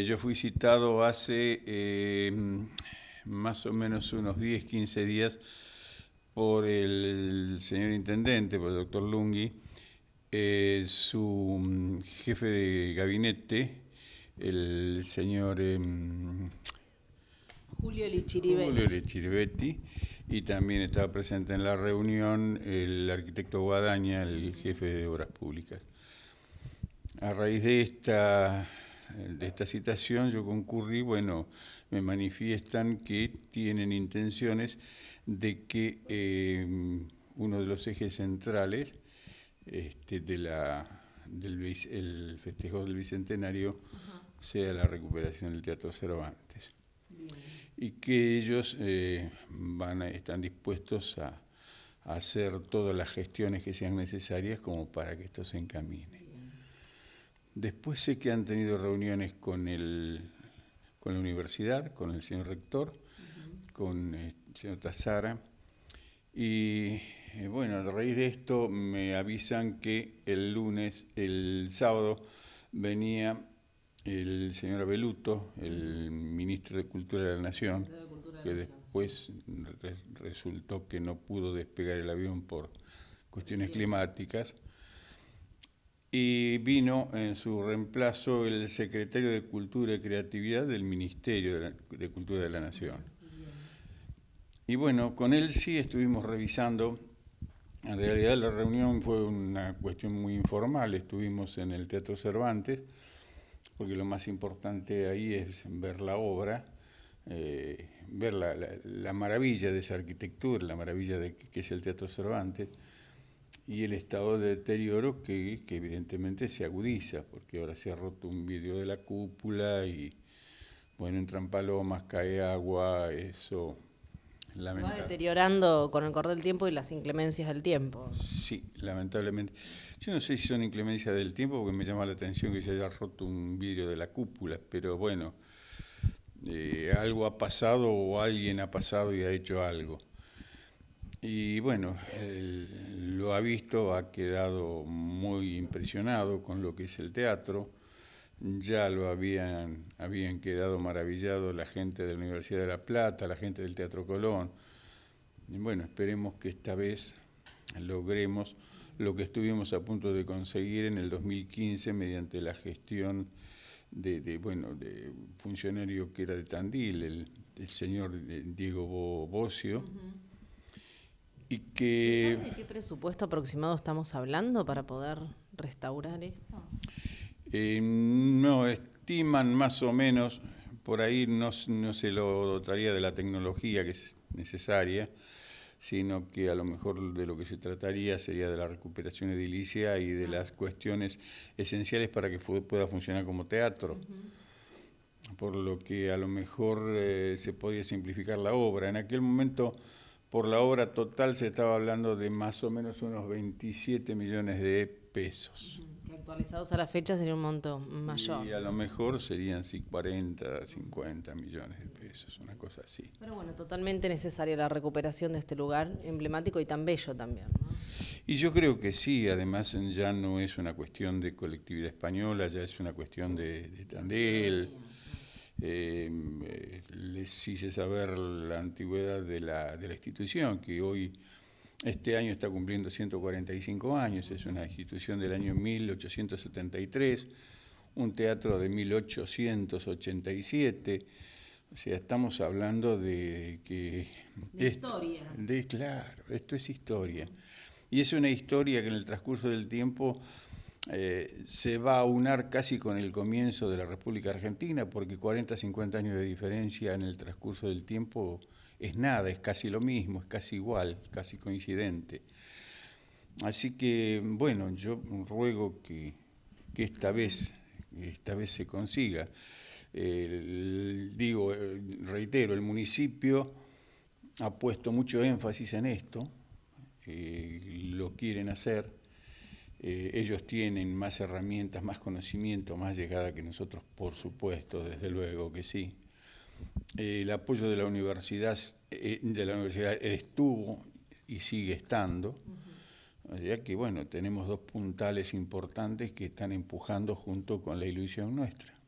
Eh, yo fui citado hace eh, más o menos unos 10, 15 días por el señor intendente, por el doctor Lunghi, eh, su mm, jefe de gabinete, el señor em, Julio y también estaba presente en la reunión el arquitecto Guadaña, el jefe de Obras Públicas. A raíz de esta de esta citación yo concurrí, bueno, me manifiestan que tienen intenciones de que eh, uno de los ejes centrales este, del festejo del Bicentenario sea la recuperación del Teatro Cervantes. Y que ellos eh, van están dispuestos a hacer todas las gestiones que sean necesarias como para que esto se encamine. Después sé que han tenido reuniones con, el, con la universidad, con el señor rector, con el eh, señor Tazara. Y eh, bueno, a raíz de esto me avisan que el lunes, el sábado, venía el señor Abeluto, el ministro de Cultura de la Nación, que después resultó que no pudo despegar el avión por cuestiones climáticas y vino en su reemplazo el secretario de Cultura y Creatividad del Ministerio de, Cultura de la Nación. Y bueno, con él sí estuvimos revisando. En realidad la reunión fue una cuestión muy informal, estuvimos en el Teatro Cervantes, porque lo más importante ahí es ver la obra, eh, ver la, maravilla de esa arquitectura, la maravilla de que es el Teatro Cervantes y el estado de deterioro que, evidentemente se agudiza, porque ahora se ha roto un vidrio de la cúpula y, bueno, entran palomas, cae agua, eso lamentable. Va deteriorando con el correr del tiempo y las inclemencias del tiempo. Sí, lamentablemente. Yo no sé si son inclemencias del tiempo, porque me llama la atención que se haya roto un vidrio de la cúpula, pero bueno, eh, algo ha pasado o alguien ha pasado y ha hecho algo. Y bueno, lo ha visto, ha quedado muy impresionado con lo que es el teatro. Ya lo habían, habían quedado maravillado la gente de la Universidad de La Plata, la gente del Teatro Colón. bueno, esperemos que esta vez logremos lo que estuvimos a punto de conseguir en el 2015 mediante la gestión de, de bueno, de funcionario que era de Tandil, el, señor eh, Diego Bocio. ¿De qué presupuesto aproximado estamos hablando para poder restaurar esto? Eh, no, estiman más o menos, por ahí no, se lo dotaría de la tecnología que es necesaria, sino que a lo mejor de lo que se trataría sería de la recuperación edilicia y de ah. las cuestiones esenciales para que pueda funcionar como teatro. por lo que a lo mejor eh, se podía simplificar la obra. En aquel momento por la obra total se estaba hablando de más o menos unos 27 millones de pesos. actualizados a la fecha sería un monto mayor. Y a lo mejor serían sí, 40, 50 millones de pesos, una cosa así. Pero bueno, totalmente necesaria la recuperación de este lugar emblemático y tan bello también. Y yo creo que sí, además ya no es una cuestión de colectividad española, ya es una cuestión de, de Tandel. Em, eh, les hice saber la antigüedad de la, de la institución, que hoy, este año está cumpliendo 145 años, es una institución del año 1873, un teatro de 1887, o sea, estamos hablando de que... De historia. De, claro, esto es historia. Y es una historia que en el transcurso del tiempo eh, se va a unar casi con el comienzo de la República Argentina, porque 40, 50 años de diferencia en el transcurso del tiempo es nada, es casi lo mismo, es casi igual, casi coincidente. Así que, bueno, yo ruego que, esta, vez, esta vez se consiga. digo, reitero, el municipio ha puesto mucho énfasis en esto, eh, lo quieren hacer eh, ellos tienen más herramientas, más conocimiento, más llegada que nosotros, por supuesto, desde luego que sí. Eh, el apoyo de la universidad, eh, de la universidad estuvo y sigue estando. Ya que bueno, tenemos dos puntales importantes que están empujando junto con la ilusión nuestra.